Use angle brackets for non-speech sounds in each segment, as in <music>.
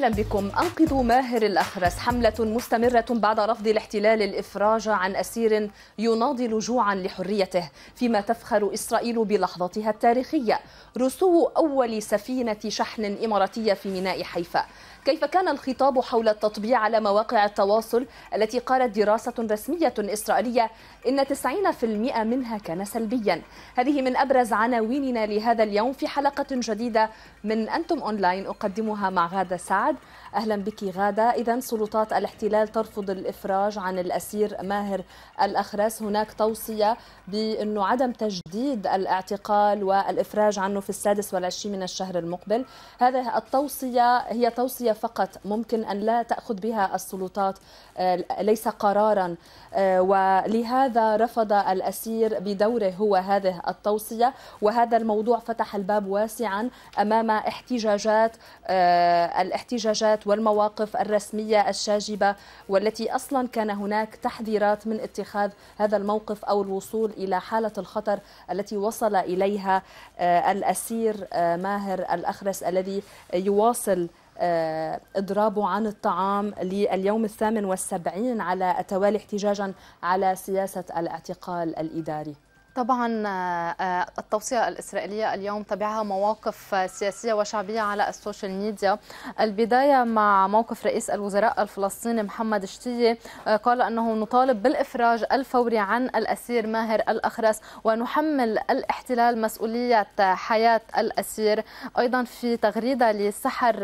أهلا بكم أنقذوا ماهر الأخرس حملة مستمرة بعد رفض الاحتلال الإفراج عن أسير يناضل جوعا لحريته فيما تفخر إسرائيل بلحظتها التاريخية رسو أول سفينة شحن إماراتية في ميناء حيفا كيف كان الخطاب حول التطبيع على مواقع التواصل التي قالت دراسة رسمية إسرائيلية إن 90% منها كان سلبيا هذه من أبرز عناويننا لهذا اليوم في حلقة جديدة من أنتم أونلاين أقدمها مع غادة سعد أهلا بك غادة إذا سلطات الاحتلال ترفض الإفراج عن الأسير ماهر الأخرس هناك توصية بأنه عدم تجديد الاعتقال والإفراج عنه في السادس والعشرين من الشهر المقبل هذه التوصية هي توصية الدولية فقط ممكن أن لا تأخذ بها السلطات آه، ليس قرارا آه، ولهذا رفض الأسير بدوره هو هذه التوصية وهذا الموضوع فتح الباب واسعا أمام احتجاجات آه، الاحتجاجات والمواقف الرسمية الشاجبة والتي أصلا كان هناك تحذيرات من اتخاذ هذا الموقف أو الوصول إلى حالة الخطر التي وصل إليها الأسير ماهر الأخرس الذي يواصل آه، إضرابه عن الطعام لليوم الثامن والسبعين على التوالي احتجاجا على سياسة الاعتقال الإداري طبعا آه، آه، التوصية الإسرائيلية اليوم تبعها مواقف سياسية وشعبية على السوشيال ميديا البداية مع موقف رئيس الوزراء الفلسطيني محمد شتية آه، قال أنه نطالب بالإفراج الفوري عن الأسير ماهر الأخرس ونحمل الاحتلال مسؤولية حياة الأسير أيضا في تغريدة لسحر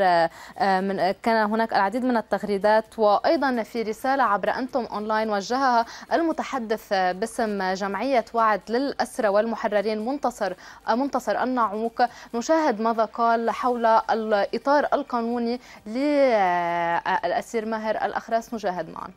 من كان هناك العديد من التغريدات وأيضا في رسالة عبر أنتم أونلاين وجهها المتحدث باسم جمعية وعد لل الأسرى والمحررين منتصر منتصر النعوك نشاهد ماذا قال حول الإطار القانوني للأسير ماهر الأخراس نشاهد معا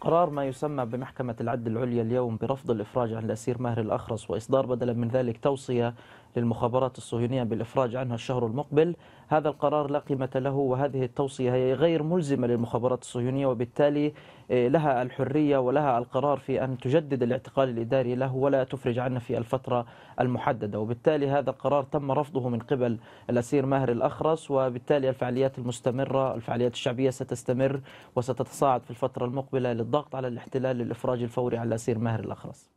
قرار ما يسمى بمحكمة العدل العليا اليوم برفض الإفراج عن الأسير ماهر الأخرس وإصدار بدلا من ذلك توصية للمخابرات الصهيونية بالإفراج عنها الشهر المقبل هذا القرار لا قيمة له وهذه التوصية هي غير ملزمة للمخابرات الصهيونية وبالتالي إيه، لها الحرية ولها القرار في أن تجدد الاعتقال الإداري له ولا تفرج عنه في الفترة المحددة وبالتالي هذا القرار تم رفضه من قبل الأسير ماهر الأخرس وبالتالي الفعاليات المستمرة الفعاليات الشعبية ستستمر وستتصاعد في الفترة المقبلة للضغط على الاحتلال للإفراج الفوري على الأسير ماهر الأخرس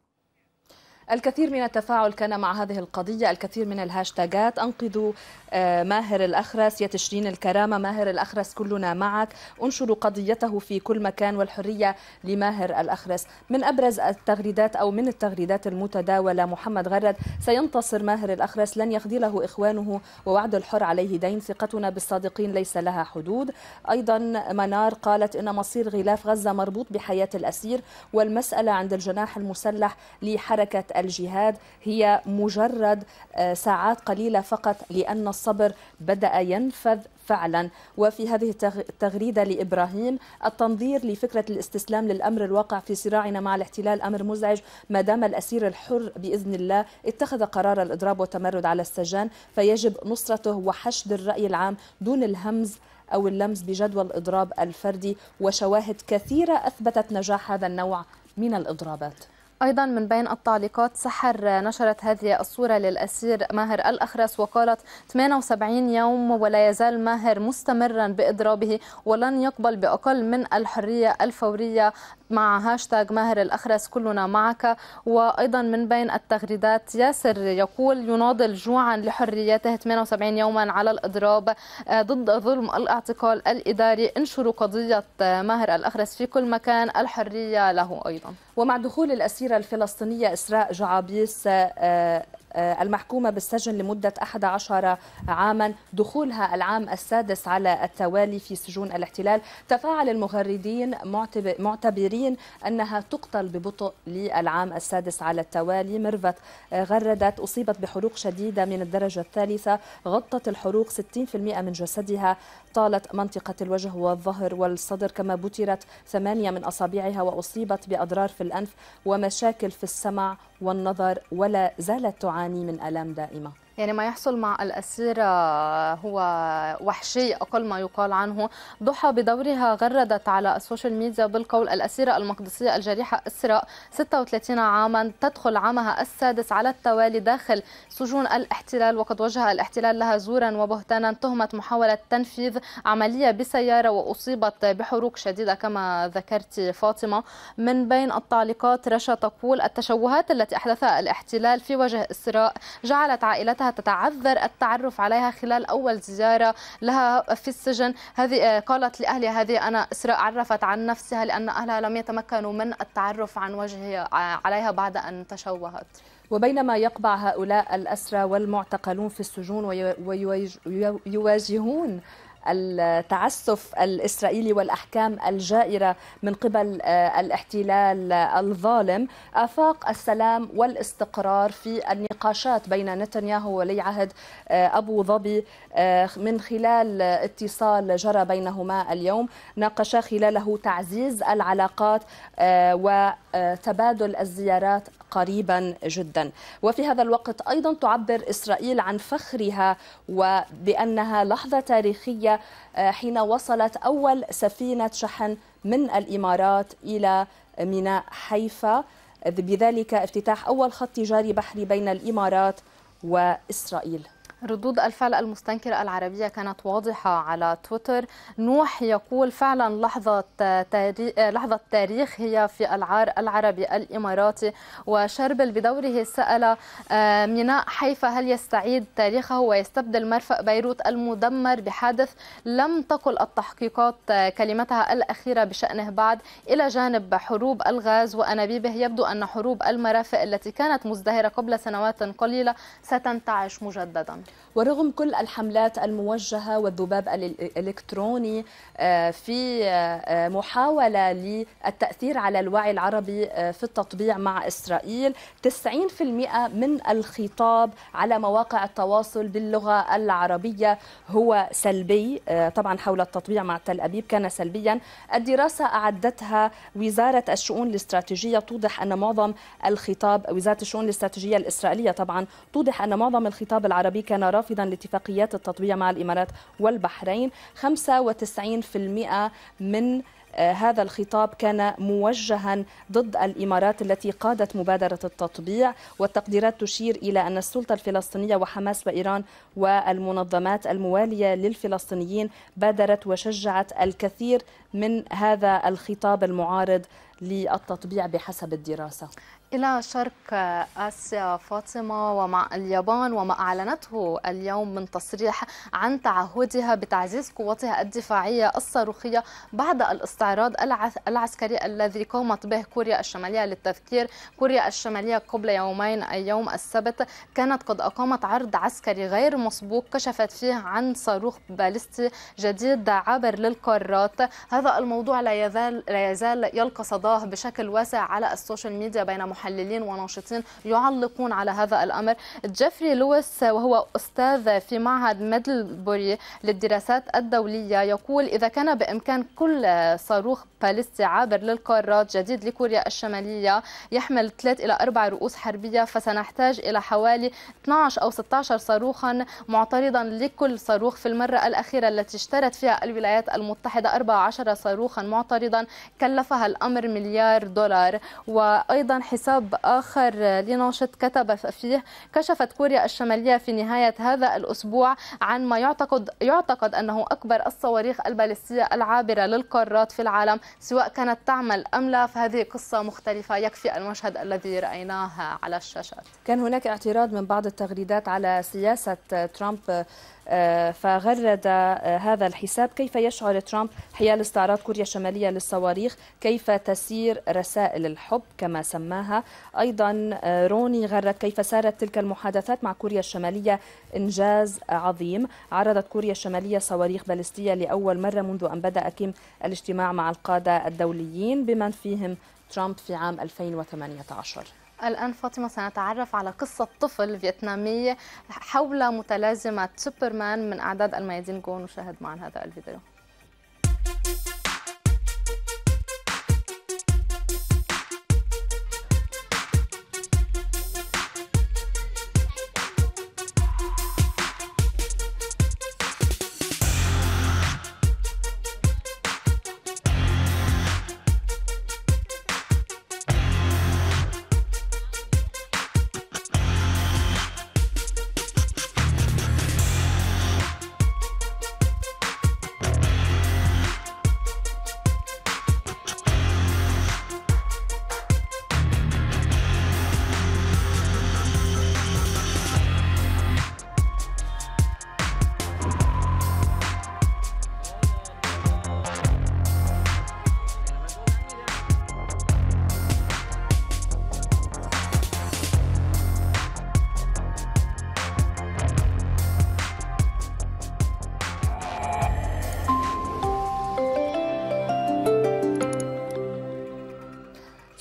الكثير من التفاعل كان مع هذه القضية الكثير من الهاشتاجات أنقذوا آه، ماهر الأخرس يا تشرين الكرامة ماهر الأخرس كلنا معك انشروا قضيته في كل مكان والحرية لماهر الأخرس من أبرز التغريدات أو من التغريدات المتداولة محمد غرد سينتصر ماهر الأخرس لن يخذله إخوانه ووعد الحر عليه دين ثقتنا بالصادقين ليس لها حدود أيضا منار قالت إن مصير غلاف غزة مربوط بحياة الأسير والمسألة عند الجناح المسلح لحركة الجهاد هي مجرد آه، ساعات قليلة فقط لأن الصبر بدأ ينفذ فعلا وفي هذه التغريده لابراهيم التنظير لفكره الاستسلام للامر الواقع في صراعنا مع الاحتلال امر مزعج ما دام الاسير الحر باذن الله اتخذ قرار الاضراب والتمرد على السجان فيجب نصرته وحشد الراي العام دون الهمز او اللمس بجدوى الاضراب الفردي وشواهد كثيره اثبتت نجاح هذا النوع من الاضرابات أيضا من بين التعليقات سحر نشرت هذه الصورة للأسير ماهر الأخرس وقالت 78 يوم ولا يزال ماهر مستمرا بإضرابه ولن يقبل بأقل من الحرية الفورية مع هاشتاغ ماهر الأخرس كلنا معك وأيضا من بين التغريدات ياسر يقول يناضل جوعا لحريته 78 يوما على الإضراب آه، ضد ظلم الاعتقال الإداري انشروا قضية ماهر الأخرس في كل مكان الحرية له أيضا ومع دخول الأسيرة الفلسطينية إسراء جعابيس آه، آه، آه، المحكومة بالسجن لمدة 11 عاما دخولها العام السادس على التوالي في سجون الاحتلال تفاعل المغردين معتبرين أنها تقتل ببطء للعام السادس على التوالي مرفت آه، غردت أصيبت بحروق شديدة من الدرجة الثالثة غطت الحروق 60% من جسدها طالت منطقة الوجه والظهر والصدر كما بترت ثمانية من أصابعها وأصيبت بأضرار في الأنف ومشاكل في السمع والنظر ولا زالت تعاني من الام دائمه يعني ما يحصل مع الأسيرة هو وحشي أقل ما يقال عنه ضحى بدورها غردت على السوشيال ميديا بالقول الأسيرة المقدسية الجريحة إسراء 36 عاما تدخل عامها السادس على التوالي داخل سجون الاحتلال وقد وجه الاحتلال لها زورا وبهتانا تهمة محاولة تنفيذ عملية بسيارة وأصيبت بحروق شديدة كما ذكرت فاطمة من بين التعليقات رشا تقول التشوهات التي أحدثها الاحتلال في وجه إسراء جعلت عائلتها تتعذر التعرف عليها خلال أول زيارة لها في السجن هذه آه، قالت لأهلها هذه أنا إسراء عرفت عن نفسها لأن أهلها لم يتمكنوا من التعرف عن وجهها آه، عليها بعد أن تشوهت وبينما يقبع هؤلاء الأسرى والمعتقلون في السجون ويواجهون التعسف الإسرائيلي والأحكام الجائرة من قبل آه، الاحتلال الظالم آفاق السلام والاستقرار في النقاشات بين نتنياهو وولي عهد آه، أبو ظبي آه، من خلال اتصال جرى بينهما اليوم ناقشا خلاله تعزيز العلاقات وتبادل الزيارات قريبا جدا وفي هذا الوقت أيضا تعبر إسرائيل عن فخرها وبأنها لحظة تاريخية آه، حين وصلت أول سفينة شحن من الإمارات إلى ميناء حيفا بذلك افتتاح أول خط تجاري بحري بين الإمارات وإسرائيل ردود الفعل المستنكرة العربية كانت واضحة على تويتر نوح يقول فعلا لحظة تاريخ, آه، لحظة تاريخ هي في العار العربي الإماراتي وشربل بدوره سأل آه، ميناء حيفا هل يستعيد تاريخه ويستبدل مرفأ بيروت المدمر بحادث لم تقل التحقيقات آه، كلمتها الأخيرة بشأنه بعد إلى جانب حروب الغاز وأنابيبه يبدو أن حروب المرافق التي كانت مزدهرة قبل سنوات قليلة ستنتعش مجددا ورغم كل الحملات الموجهة والذباب الإلكتروني آه، في آه، آه، محاولة للتأثير على الوعي العربي في التطبيع مع إسرائيل 90% من الخطاب على مواقع التواصل باللغة العربية هو سلبي طبعا حول التطبيع مع تل أبيب كان سلبيا الدراسة أعدتها وزارة الشؤون الاستراتيجية توضح أن معظم الخطاب وزارة الشؤون الاستراتيجية الإسرائيلية طبعا توضح أن معظم الخطاب العربي كان كان رافضا لاتفاقيات التطبيع مع الإمارات والبحرين 95% من آه، هذا الخطاب كان موجها ضد الامارات التي قادت مبادره التطبيع والتقديرات تشير الى ان السلطه الفلسطينيه وحماس وايران والمنظمات المواليه للفلسطينيين بادرت وشجعت الكثير من هذا الخطاب المعارض للتطبيع بحسب الدراسه إلى شرق آسيا فاطمة ومع اليابان وما أعلنته اليوم من تصريح عن تعهدها بتعزيز قوتها الدفاعية الصاروخية بعد الاستعراض العسكري الذي قامت به كوريا الشمالية للتذكير كوريا الشمالية قبل يومين أي يوم السبت كانت قد أقامت عرض عسكري غير مسبوق كشفت فيه عن صاروخ باليستي جديد عابر للقارات هذا الموضوع لا يزال, لا يزال يلقى صداه بشكل واسع على السوشيال ميديا بين محللين وناشطين يعلقون على هذا الأمر جيفري لويس وهو أستاذ في معهد ميدلبوري للدراسات الدولية يقول إذا كان بإمكان كل صاروخ باليستي عابر للقارات جديد لكوريا الشمالية يحمل 3 إلى 4 رؤوس حربية فسنحتاج إلى حوالي 12 أو 16 صاروخا معترضا لكل صاروخ في المرة الأخيرة التي اشترت فيها الولايات المتحدة 14 صاروخا معترضا كلفها الأمر مليار دولار وأيضا حساب حساب آخر لناشط كتب فيه كشفت كوريا الشمالية في نهاية هذا الأسبوع عن ما يعتقد يعتقد أنه أكبر الصواريخ البالستية العابرة للقارات في العالم سواء كانت تعمل أم لا فهذه قصة مختلفة يكفي المشهد الذي رأيناه على الشاشات كان هناك اعتراض من بعض التغريدات على سياسة ترامب آه، فغرد آه، هذا الحساب كيف يشعر ترامب حيال استعراض كوريا الشمالية للصواريخ كيف تسير رسائل الحب كما سماها أيضا آه، روني غرد كيف سارت تلك المحادثات مع كوريا الشمالية إنجاز عظيم عرضت كوريا الشمالية صواريخ باليستية لأول مرة منذ أن بدأ كيم الاجتماع مع القادة الدوليين بمن فيهم ترامب في عام 2018 الآن فاطمة سنتعرف على قصة طفل فيتنامي حول متلازمة سوبرمان من أعداد الميادين جون وشاهد معا هذا الفيديو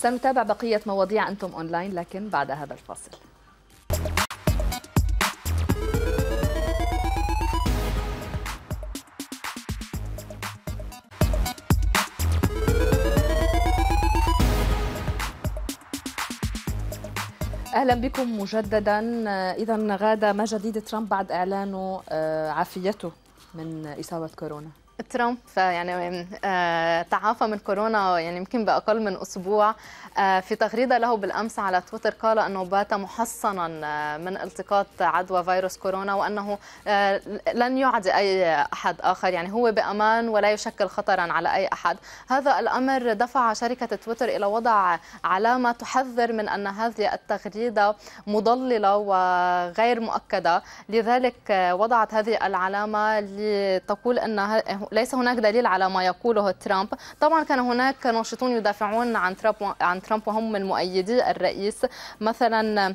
سنتابع بقية مواضيع أنتم أونلاين لكن بعد هذا الفاصل اهلا بكم مجددا اذا غاده ما جديد ترامب بعد اعلانه آه، عافيته من اصابه كورونا ترامب يعني تعافى من كورونا يعني يمكن باقل من اسبوع آه، في تغريده له بالامس على تويتر قال انه بات محصنا آه، من التقاط عدوى فيروس كورونا وانه لن يعدي اي احد اخر يعني هو بامان ولا يشكل خطرا على اي احد هذا الامر دفع شركه تويتر الى وضع علامه تحذر من ان هذه التغريده مضلله وغير مؤكده لذلك وضعت هذه العلامه لتقول ان ليس هناك دليل على ما يقوله ترامب طبعا كان هناك ناشطون يدافعون عن ترامب عن ترامب وهم من مؤيدي الرئيس مثلا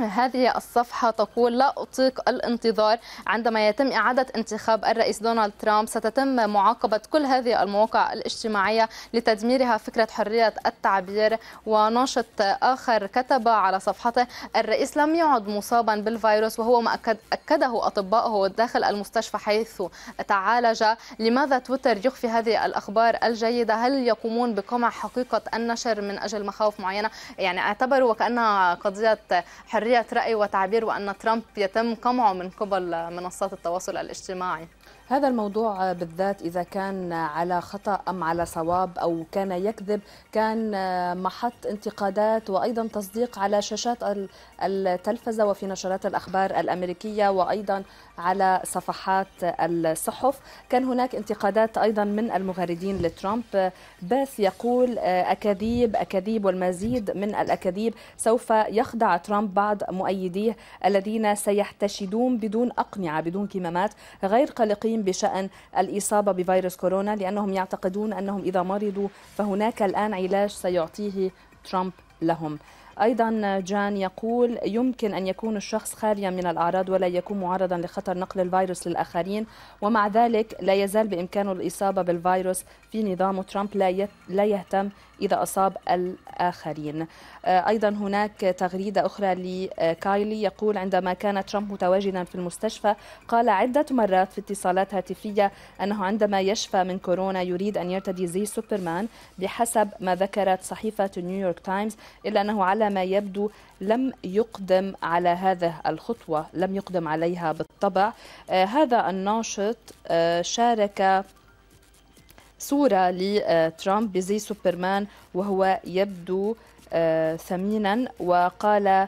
هذه الصفحة تقول لا أطيق الانتظار عندما يتم إعادة انتخاب الرئيس دونالد ترامب ستتم معاقبة كل هذه المواقع الاجتماعية لتدميرها فكرة حرية التعبير وناشط آخر كتب على صفحته الرئيس لم يعد مصابا بالفيروس وهو ما أكد أكده أطباءه داخل المستشفى حيث تعالج لماذا تويتر يخفي هذه الأخبار الجيدة هل يقومون بقمع حقيقة النشر من أجل مخاوف معينة يعني اعتبروا وكأنها قضية حرية حرية رأي وتعبير وأن ترامب يتم قمعه من قبل منصات التواصل الاجتماعي هذا الموضوع بالذات إذا كان على خطأ أم على صواب أو كان يكذب كان محط انتقادات وأيضا تصديق على شاشات التلفزة وفي نشرات الأخبار الأمريكية وأيضا على صفحات الصحف كان هناك انتقادات أيضا من المغردين لترامب باث يقول آه، أكاذيب أكاذيب والمزيد من الأكاذيب سوف يخدع ترامب بعض مؤيديه الذين سيحتشدون بدون أقنعة بدون كمامات غير قلقين بشأن الإصابة بفيروس كورونا لأنهم يعتقدون أنهم إذا مرضوا فهناك الآن علاج سيعطيه ترامب لهم أيضا جان يقول يمكن أن يكون الشخص خاليا من الأعراض ولا يكون معرضا لخطر نقل الفيروس للآخرين ومع ذلك لا يزال بإمكانه الإصابة بالفيروس في نظام ترامب لا, لا يهتم إذا أصاب الآخرين آه، أيضا هناك تغريدة أخرى لكايلي يقول عندما كان ترامب متواجدا في المستشفى قال عدة مرات في اتصالات هاتفية أنه عندما يشفى من كورونا يريد أن يرتدي زي سوبرمان بحسب ما ذكرت صحيفة نيويورك تايمز إلا أنه على ما يبدو لم يقدم على هذه الخطوة لم يقدم عليها بالطبع آه، هذا الناشط آه، شارك صورة لترامب بزي سوبرمان وهو يبدو آه، ثمينا وقال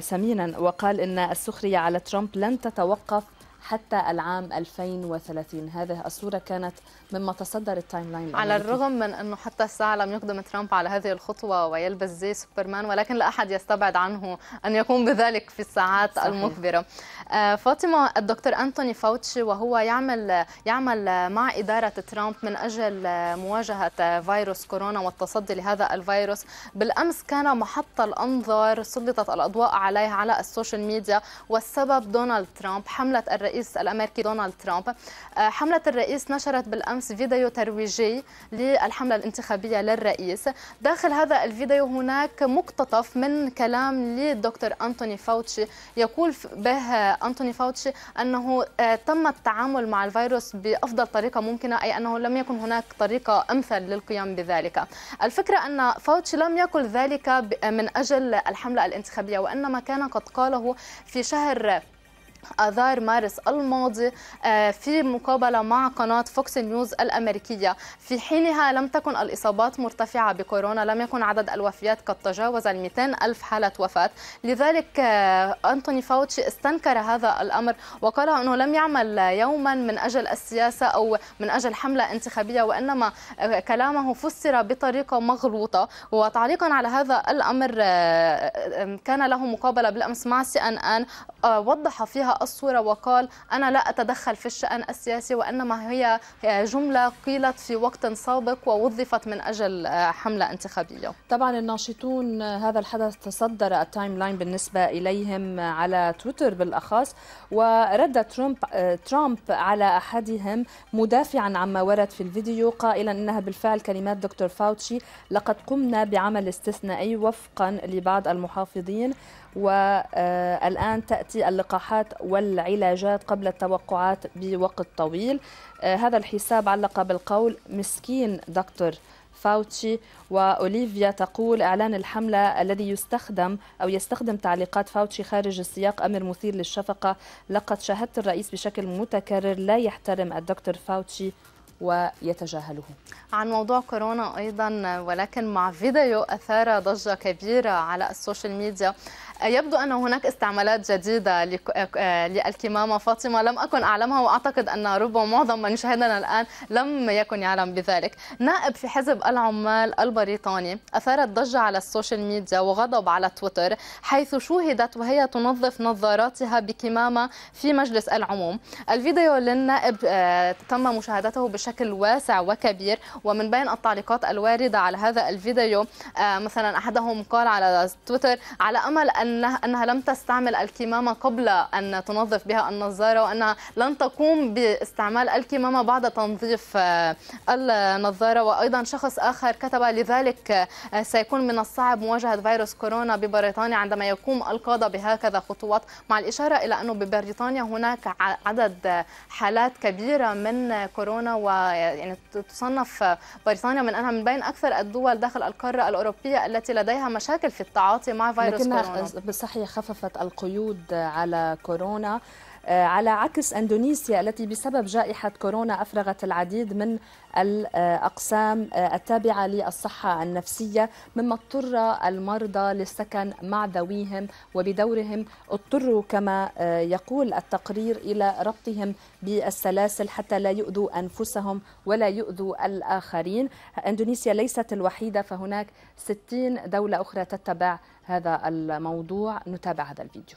ثمينا وقال ان السخريه على ترامب لن تتوقف حتى العام 2030 هذه الصورة كانت مما تصدر التايم لاين على الرغم من أنه حتى الساعة لم يقدم ترامب على هذه الخطوة ويلبس زي سوبرمان ولكن لا أحد يستبعد عنه أن يقوم بذلك في الساعات صحيح. المخبرة آه، فاطمة الدكتور أنتوني فاوتشي وهو يعمل يعمل مع إدارة ترامب من أجل آه، مواجهة آه، فيروس كورونا والتصدي لهذا الفيروس بالأمس كان محط الأنظار سلطت الأضواء عليه على السوشيال ميديا والسبب دونالد ترامب حملة الرئيس الرئيس الامريكي دونالد ترامب آه، حمله الرئيس نشرت بالامس فيديو ترويجي للحمله الانتخابيه للرئيس داخل هذا الفيديو هناك مقتطف من كلام للدكتور انتوني فاوتشي يقول به انتوني فاوتشي انه آه، تم التعامل مع الفيروس بافضل طريقه ممكنه اي انه لم يكن هناك طريقه امثل للقيام بذلك الفكره ان فاوتشي لم يقل ذلك من اجل الحمله الانتخابيه وانما كان قد قاله في شهر آذار مارس الماضي آه، في مقابلة مع قناة فوكس نيوز الأمريكية في حينها لم تكن الإصابات مرتفعة بكورونا لم يكن عدد الوفيات قد تجاوز ال ألف حالة وفاة لذلك آه، أنتوني فاوتشي استنكر هذا الأمر وقال أنه لم يعمل يوما من أجل السياسة أو من أجل حملة انتخابية وإنما آه، كلامه فسر بطريقة مغلوطة وتعليقا على هذا الأمر كان له مقابلة بالأمس مع سي أن أن وضح فيها الصورة وقال أنا لا أتدخل في الشأن السياسي وإنما هي جملة قيلت في وقت سابق ووظفت من أجل حملة انتخابية طبعا الناشطون هذا الحدث تصدر التايم لاين بالنسبة إليهم على تويتر بالأخص ورد ترامب, ترامب على أحدهم مدافعا عما ورد في الفيديو قائلا إنها بالفعل كلمات دكتور فاوتشي لقد قمنا بعمل استثنائي وفقا لبعض المحافظين والآن تأتي اللقاحات والعلاجات قبل التوقعات بوقت طويل آه، هذا الحساب علق بالقول مسكين دكتور فاوتشي وأوليفيا تقول إعلان الحملة الذي يستخدم أو يستخدم تعليقات فاوتشي خارج السياق أمر مثير للشفقة لقد شاهدت الرئيس بشكل متكرر لا يحترم الدكتور فاوتشي ويتجاهله عن موضوع كورونا أيضا ولكن مع فيديو أثار ضجة كبيرة على السوشيال ميديا يبدو أن هناك استعمالات جديدة آه، للكمامة فاطمة لم أكن أعلمها وأعتقد أن ربما معظم من يشاهدنا الآن لم يكن يعلم بذلك نائب في حزب العمال البريطاني أثارت ضجة على السوشيال ميديا وغضب على تويتر حيث شوهدت وهي تنظف نظاراتها بكمامة في مجلس العموم الفيديو للنائب آه، تم مشاهدته بشكل واسع وكبير ومن بين التعليقات الواردة على هذا الفيديو آه، مثلا أحدهم قال على تويتر على أمل أن أنها, أنها لم تستعمل الكمامة قبل أن تنظف بها النظارة وأنها لن تقوم باستعمال الكمامة بعد تنظيف آه، النظارة وأيضا شخص آخر كتب لذلك آه، سيكون من الصعب مواجهة فيروس كورونا ببريطانيا عندما يقوم القادة بهكذا خطوات مع الإشارة إلى أنه ببريطانيا هناك عدد آه، حالات كبيرة من كورونا ويعني تصنف بريطانيا من أنها من بين أكثر الدول داخل القارة الأوروبية التي لديها مشاكل في التعاطي مع فيروس كورونا بالصحية خففت القيود على كورونا آه، على عكس اندونيسيا التي بسبب جائحه كورونا افرغت العديد من الاقسام آه، التابعه للصحه النفسيه مما اضطر المرضى للسكن مع ذويهم وبدورهم اضطروا كما آه، يقول التقرير الى ربطهم بالسلاسل حتى لا يؤذوا انفسهم ولا يؤذوا الاخرين اندونيسيا ليست الوحيده فهناك 60 دوله اخرى تتبع هذا الموضوع نتابع هذا الفيديو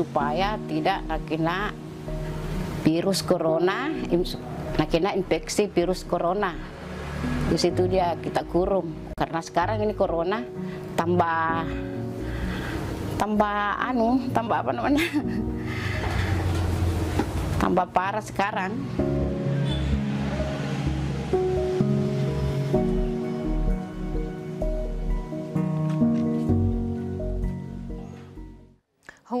supaya tidak nakina virus corona, nakina infeksi virus corona. Di situ dia kita kurung karena sekarang ini corona tambah tambah anu, tambah apa namanya? <laughs> tambah parah sekarang.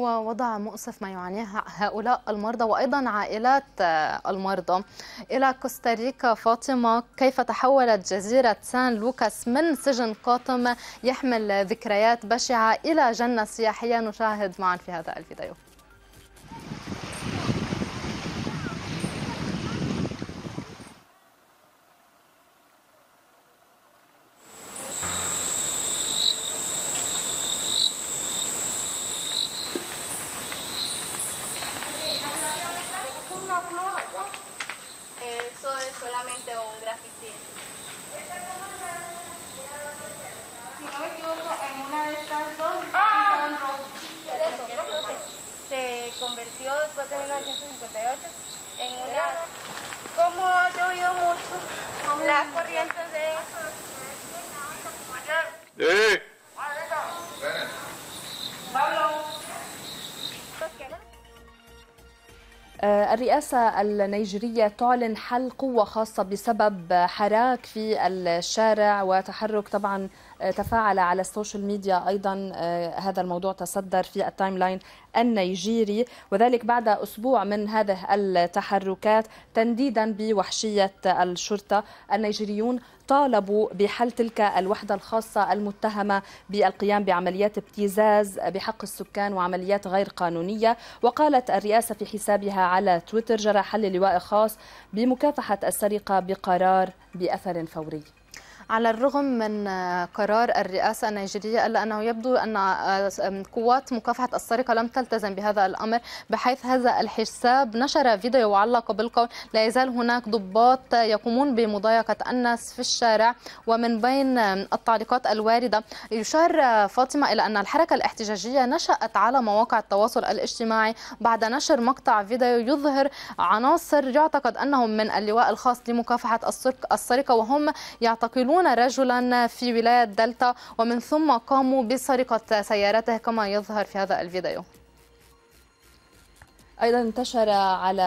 هو وضع مؤسف ما يعانيه هؤلاء المرضى وأيضا عائلات آه، المرضى إلى كوستاريكا فاطمة كيف تحولت جزيرة سان لوكاس من سجن قاتم يحمل ذكريات بشعة إلى جنة سياحية نشاهد معا في هذا الفيديو corriente de... ¡Eh! آه، الرئاسة النيجيرية تعلن حل قوة خاصة بسبب حراك في الشارع وتحرك طبعا تفاعل على السوشيال ميديا أيضا آه، هذا الموضوع تصدر في التايم لاين النيجيري وذلك بعد أسبوع من هذه التحركات تنديدا بوحشية الشرطة النيجيريون طالبوا بحل تلك الوحدة الخاصة المتهمة بالقيام بعمليات ابتزاز بحق السكان وعمليات غير قانونية وقالت الرئاسة في حسابها على تويتر جرى حل لواء خاص بمكافحة السرقة بقرار بأثر فوري على الرغم من قرار الرئاسة النيجيرية إلا أنه يبدو أن آه، قوات مكافحة السرقة لم تلتزم بهذا الأمر بحيث هذا الحساب نشر فيديو وعلق بالقول لا يزال هناك ضباط يقومون بمضايقة الناس في الشارع ومن بين التعليقات الواردة يشار فاطمة إلى أن الحركة الاحتجاجية نشأت على مواقع التواصل الاجتماعي بعد نشر مقطع فيديو يظهر عناصر يعتقد أنهم من اللواء الخاص لمكافحة السرقة وهم يعتقلون 30 رجلا في ولاية دلتا ومن ثم قاموا بسرقة سيارته كما يظهر في هذا الفيديو ايضا انتشر على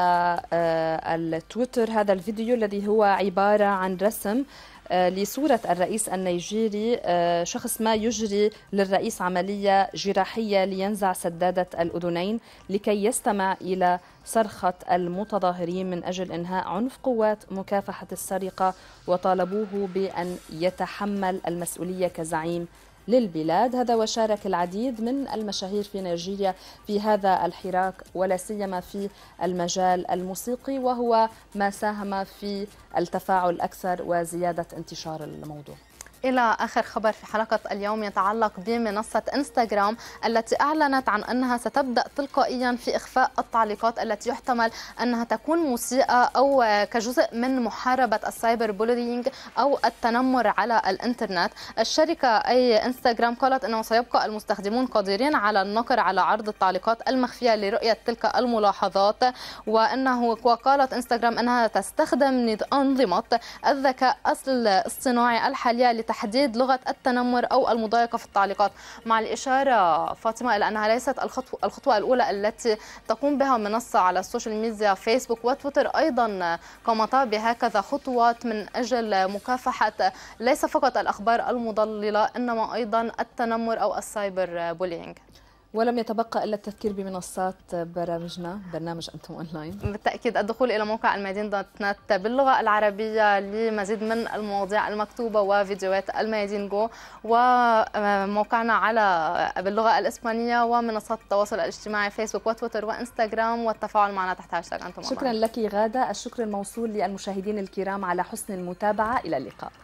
آه، التويتر هذا الفيديو الذي هو عباره عن رسم آه، لصورة الرئيس النيجيري آه، شخص ما يجري للرئيس عملية جراحية لينزع سدادة الأذنين لكي يستمع إلى صرخة المتظاهرين من أجل إنهاء عنف قوات مكافحة السرقة وطالبوه بأن يتحمل المسؤولية كزعيم للبلاد هذا وشارك العديد من المشاهير في نيجيريا في هذا الحراك ولا سيما في المجال الموسيقي وهو ما ساهم في التفاعل أكثر وزيادة انتشار الموضوع إلى آخر خبر في حلقة اليوم يتعلق بمنصة إنستغرام التي أعلنت عن أنها ستبدأ تلقائيا في إخفاء التعليقات التي يحتمل أنها تكون مسيئة أو كجزء من محاربة السايبر بولينج أو التنمر على الإنترنت الشركة أي إنستغرام قالت أنه سيبقى المستخدمون قادرين على النقر على عرض التعليقات المخفية لرؤية تلك الملاحظات وأنه وقالت إنستغرام أنها تستخدم أنظمة الذكاء الاصطناعي الحالية لتحقيق تحديد لغة التنمر أو المضايقة في التعليقات مع الإشارة فاطمة إلى أنها ليست الخطوة, الخطوة الأولى التي تقوم بها منصة على السوشيال ميديا فيسبوك وتويتر أيضا قامتا بهكذا خطوات من أجل مكافحة ليس فقط الأخبار المضللة إنما أيضا التنمر أو السايبر بولينج ولم يتبقى الا التذكير بمنصات برامجنا برنامج انتم اونلاين بالتاكيد الدخول الى موقع الميادين دوت نت باللغه العربيه لمزيد من المواضيع المكتوبه وفيديوهات الميادين جو وموقعنا على باللغه الاسبانيه ومنصات التواصل الاجتماعي فيسبوك وتويتر وانستغرام والتفاعل معنا تحت هاشتاج انتم شكرا لك غاده الشكر الموصول للمشاهدين الكرام على حسن المتابعه الى اللقاء